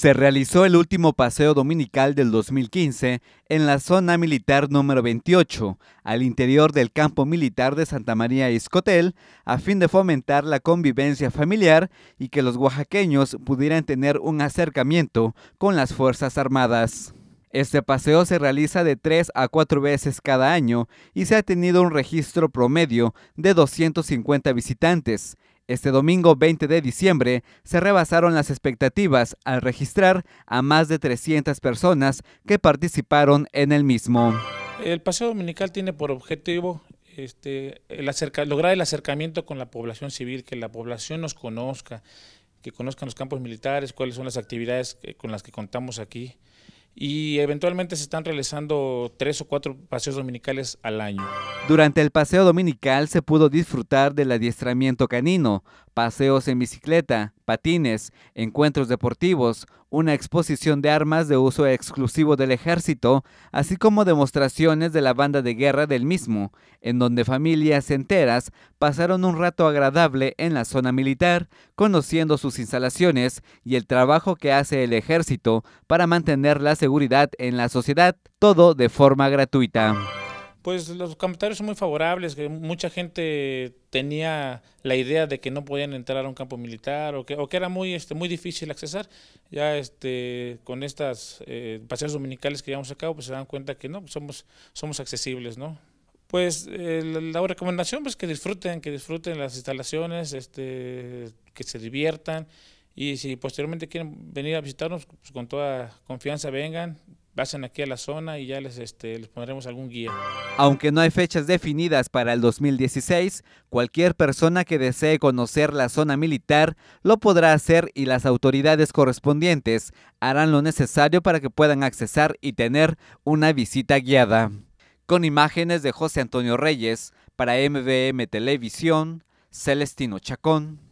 se realizó el último paseo dominical del 2015 en la zona militar número 28, al interior del campo militar de Santa María Iscotel, a fin de fomentar la convivencia familiar y que los oaxaqueños pudieran tener un acercamiento con las Fuerzas Armadas. Este paseo se realiza de tres a cuatro veces cada año y se ha tenido un registro promedio de 250 visitantes, este domingo 20 de diciembre se rebasaron las expectativas al registrar a más de 300 personas que participaron en el mismo. El paseo dominical tiene por objetivo este, lograr el acercamiento con la población civil, que la población nos conozca, que conozcan los campos militares, cuáles son las actividades con las que contamos aquí, y eventualmente se están realizando tres o cuatro paseos dominicales al año. Durante el paseo dominical se pudo disfrutar del adiestramiento canino, paseos en bicicleta, patines, encuentros deportivos, una exposición de armas de uso exclusivo del ejército, así como demostraciones de la banda de guerra del mismo, en donde familias enteras pasaron un rato agradable en la zona militar, conociendo sus instalaciones y el trabajo que hace el ejército para mantener la seguridad en la sociedad, todo de forma gratuita pues los comentarios son muy favorables, que mucha gente tenía la idea de que no podían entrar a un campo militar o que, era muy, este, muy difícil accesar. Ya este, con estas eh, paseos dominicales que llevamos a cabo, pues se dan cuenta que no, somos, somos accesibles, ¿no? Pues eh, la, recomendación es pues, que disfruten, que disfruten las instalaciones, este, que se diviertan y si posteriormente quieren venir a visitarnos, pues con toda confianza vengan, pasen aquí a la zona y ya les, este, les pondremos algún guía. Aunque no hay fechas definidas para el 2016, cualquier persona que desee conocer la zona militar lo podrá hacer y las autoridades correspondientes harán lo necesario para que puedan accesar y tener una visita guiada. Con imágenes de José Antonio Reyes, para MVM Televisión, Celestino Chacón.